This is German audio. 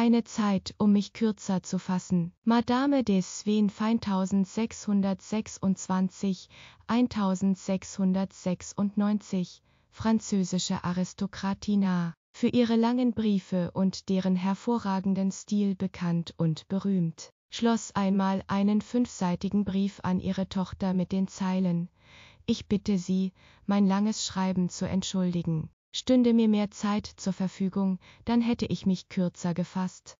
keine Zeit, um mich kürzer zu fassen. Madame de Sven 1626, 1696, französische Aristokratina, für ihre langen Briefe und deren hervorragenden Stil bekannt und berühmt, schloss einmal einen fünfseitigen Brief an ihre Tochter mit den Zeilen Ich bitte Sie, mein langes Schreiben zu entschuldigen. Stünde mir mehr Zeit zur Verfügung, dann hätte ich mich kürzer gefasst.